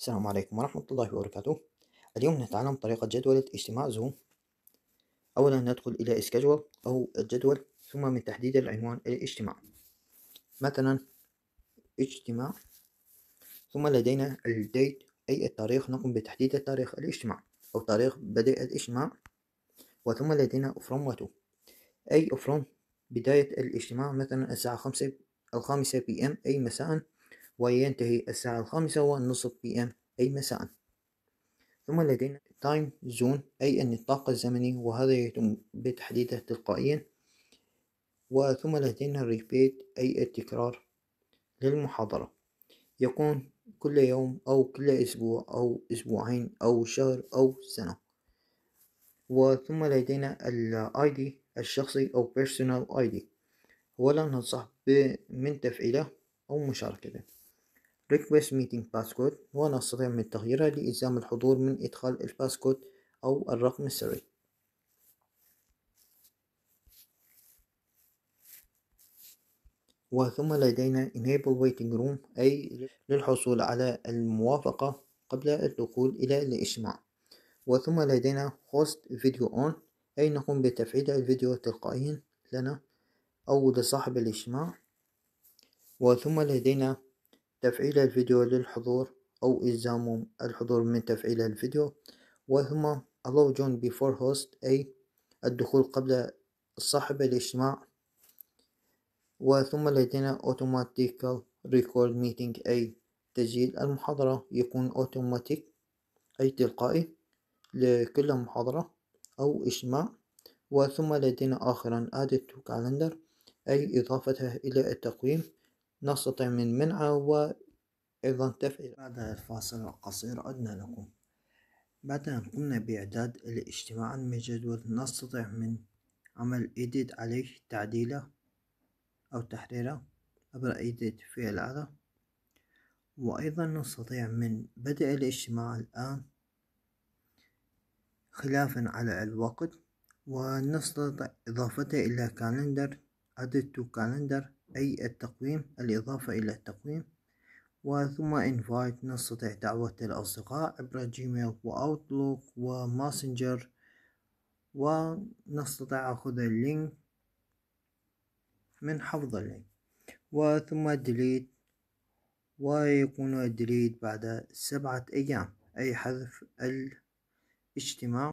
السلام عليكم ورحمة الله وبركاته اليوم نتعلم طريقة جدولة اجتماع زوم أولا ندخل إلى اسكجول أو الجدول ثم من تحديد العنوان الاجتماع مثلا اجتماع ثم لدينا الديت أي التاريخ نقوم بتحديد تاريخ الاجتماع أو تاريخ بدء الاجتماع وثم لدينا أفرام واتو أي أفرام بداية الاجتماع مثلا الساعة خمسة الخامسة بي ام أي مساء وينتهي الساعة الخامسة والنصف بي ام أي مساء ثم لدينا تايم زون أي النطاق الزمني وهذا يتم بتحديده تلقائيا وثم لدينا الريبيت أي التكرار للمحاضرة يكون كل يوم أو كل أسبوع أو أسبوعين أو شهر أو سنة وثم لدينا الاي دي الشخصي أو personal ID ولا ننصح من تفعيله أو مشاركته request meeting passcode ونستطيع من تغييرها لإلزام الحضور من إدخال الباسكود أو الرقم السري وثم لدينا enable waiting room أي للحصول على الموافقة قبل الدخول إلى الاجتماع وثم لدينا host video on أي نقوم بتفعيل الفيديو تلقائيا لنا أو لصاحب الاجتماع وثم لدينا تفعيل الفيديو للحضور أو إلزام الحضور من تفعيل الفيديو وهما allow join before host أي الدخول قبل صاحب الاجتماع وثم لدينا automatic record meeting أي تسجيل المحاضرة يكون أوتوماتيك أي تلقائي لكل محاضرة أو اجتماع وثم لدينا آخرا add to calendar أي إضافتها إلى التقويم نستطيع من منعه وأيضا تفعيل بعد الفاصل القصير عدنا لكم بعد أن قمنا بإعداد الاجتماع من نستطيع من عمل إيديت عليه تعديله أو تحريره عبر إيديت في العرض وأيضا نستطيع من بدء الاجتماع الآن خلافا على الوقت ونستطيع إضافته إلى كالندر added تو كالندر أي التقويم الإضافة إلى التقويم وثم انفايت نستطيع دعوة الأصدقاء عبر جيميل وأوتلوك وماسنجر ونستطيع أخذ اللينك من حفظ اللينك وثم ديليت ويكون الديليت بعد سبعة أيام أي حذف الاجتماع